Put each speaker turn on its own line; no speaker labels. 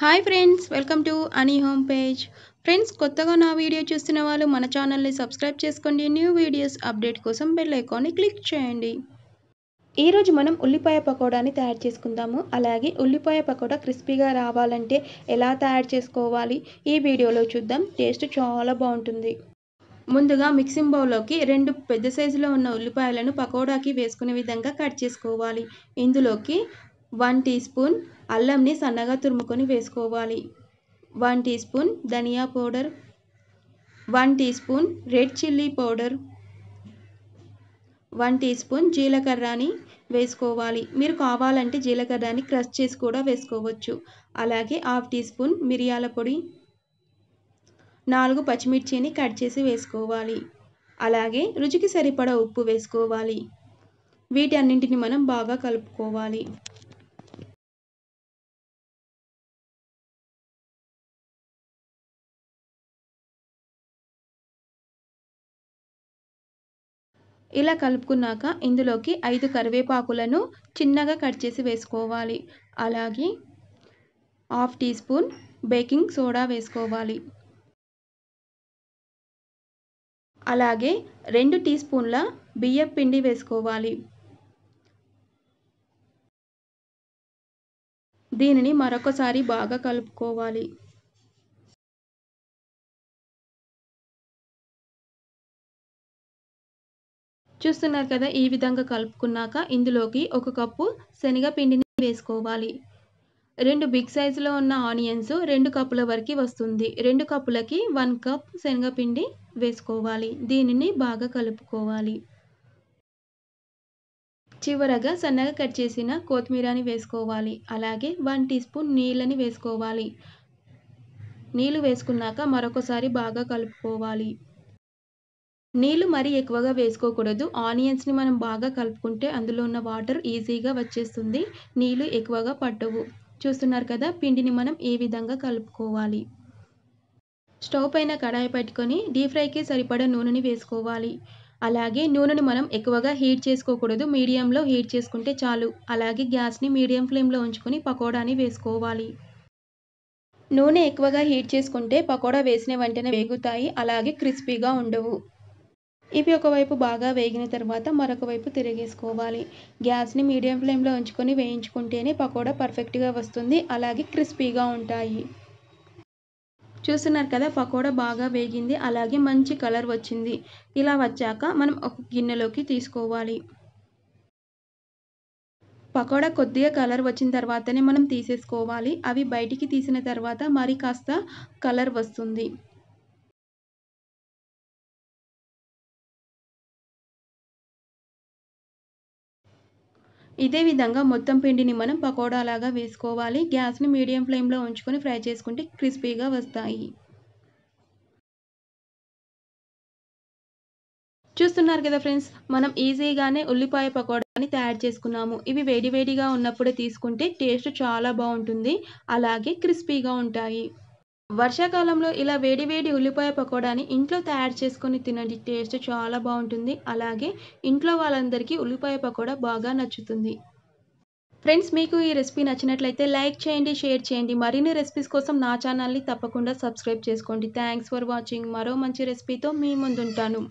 hi friends welcome to Annie home page friends కొత్తగా నా video చూస్తున్న వాళ్ళు మన ఛానల్ని సబ్స్క్రైబ్ చేసుకోండి న్యూ వీడియోస్ అప్డేట్ కోసం బెల్ ఐకాన్ని క్లిక్ చేయండి ఈరోజు మనం ఉల్లిపాయ పకోడాని తయారు చేసుకుందాము అలాగే ఉల్లిపాయ పకోడా క్రిస్పీగా రావాలంటే ఎలా తయారు చేసుకోవాలి ఈ వీడియోలో చూద్దాం టేస్ట్ చాలా బాగుంటుంది ముందుగా మిక్సింగ్ బౌల్లోకి రెండు పెద్ద సైజులో ఉన్న ఉల్లిపాయలను పకోడాకి వేసుకునే విధంగా కట్ చేసుకోవాలి ఇందులోకి వన్ టీ స్పూన్ అల్లంని సన్నగా తురుముకొని వేసుకోవాలి one teaspoon dhania powder one teaspoon red chilli powder one teaspoon జీలకర్రని వేసుకోవాలి మీరు కావాలంటే జీలకర్రని క్రష్ చేసి కూడా వేసుకోవచ్చు అలాగే హాఫ్ టీ స్పూన్ మిరియాల పొడి నాలుగు పచ్చిమిర్చిని కట్ చేసి వేసుకోవాలి అలాగే రుచికి సరిపడా ఉప్పు వేసుకోవాలి
వీటన్నింటిని మనం బాగా కలుపుకోవాలి ఇలా కలుపుకున్నాక ఇందులోకి ఐదు
కరివేపాకులను చిన్నగా కట్ చేసి వేసుకోవాలి అలాగే half teaspoon baking soda వేసుకోవాలి అలాగే రెండు టీ స్పూన్ల బియ్యం పిండి వేసుకోవాలి
దీనిని మరొకసారి బాగా కలుపుకోవాలి చూస్తున్నారు కదా ఈ విధంగా కలుపుకున్నాక
ఇందులోకి ఒక కప్పు శనగపిండిని వేసుకోవాలి రెండు బిగ్ సైజులో ఉన్న ఆనియన్స్ రెండు కప్పుల వరకు వస్తుంది రెండు కప్పులకి వన్ కప్ శనగపిండి వేసుకోవాలి దీనిని బాగా కలుపుకోవాలి చివరగా సన్నగా కట్ చేసిన కొత్తిమీరని వేసుకోవాలి అలాగే వన్ టీ స్పూన్ నీళ్ళని వేసుకోవాలి నీళ్ళు వేసుకున్నాక మరొకసారి బాగా కలుపుకోవాలి నీళ్ళు మరీ ఎక్కువగా వేసుకోకూడదు ఆనియన్స్ని మనం బాగా కలుపుకుంటే అందులో ఉన్న వాటర్ ఈజీగా వచ్చేస్తుంది నీళ్ళు ఎక్కువగా పట్టవు చూస్తున్నారు కదా పిండిని మనం ఏ విధంగా కలుపుకోవాలి స్టవ్ పైన కడాయి పెట్టుకొని డీప్ ఫ్రైకి సరిపడా నూనెని వేసుకోవాలి అలాగే నూనెని మనం ఎక్కువగా హీట్ చేసుకోకూడదు మీడియంలో హీట్ చేసుకుంటే చాలు అలాగే గ్యాస్ని మీడియం ఫ్లేమ్లో ఉంచుకొని పకోడాని వేసుకోవాలి నూనె ఎక్కువగా హీట్ చేసుకుంటే పకోడా వేసిన వెంటనే వేగుతాయి అలాగే క్రిస్పీగా ఉండవు ఇవి ఒకవైపు బాగా వేగిన తర్వాత మరొక వైపు తిరిగేసుకోవాలి గ్యాస్ని మీడియం ఫ్లేమ్లో ఉంచుకొని వేయించుకుంటేనే పకోడా పర్ఫెక్ట్గా వస్తుంది అలాగే క్రిస్పీగా ఉంటాయి చూస్తున్నారు కదా పకోడా బాగా వేగింది అలాగే మంచి కలర్ వచ్చింది ఇలా వచ్చాక మనం ఒక గిన్నెలోకి తీసుకోవాలి పకోడా కొద్దిగా కలర్ వచ్చిన తర్వాతనే మనం తీసేసుకోవాలి అవి బయటికి
తీసిన తర్వాత మరి కాస్త కలర్ వస్తుంది ఇదే విధంగా మొత్తం పిండిని మనం పకోడాలాగా వేసుకోవాలి గ్యాస్ని మీడియం ఫ్లేమ్లో
ఉంచుకొని ఫ్రై చేసుకుంటే క్రిస్పీగా వస్తాయి చూస్తున్నారు కదా ఫ్రెండ్స్ మనం ఈజీగానే ఉల్లిపాయ పకోడాని తయారు చేసుకున్నాము ఇవి వేడివేడిగా ఉన్నప్పుడే తీసుకుంటే టేస్ట్ చాలా బాగుంటుంది అలాగే క్రిస్పీగా ఉంటాయి వర్షాకాలంలో ఇలా వేడివేడి ఉల్లిపాయ పకోడాని ఇంట్లో తయారు చేసుకొని తినండి టేస్ట్ చాలా బాగుంటుంది అలాగే ఇంట్లో వాళ్ళందరికీ ఉల్లిపాయ పకోడా బాగా నచ్చుతుంది ఫ్రెండ్స్ మీకు ఈ రెసిపీ నచ్చినట్లయితే లైక్ చేయండి షేర్ చేయండి మరిన్ని రెసిపీస్ కోసం నా ఛానల్ని తప్పకుండా సబ్స్క్రైబ్ చేసుకోండి థ్యాంక్స్ ఫర్ వాచింగ్ మరో మంచి రెసిపీతో
మీ ముందుంటాను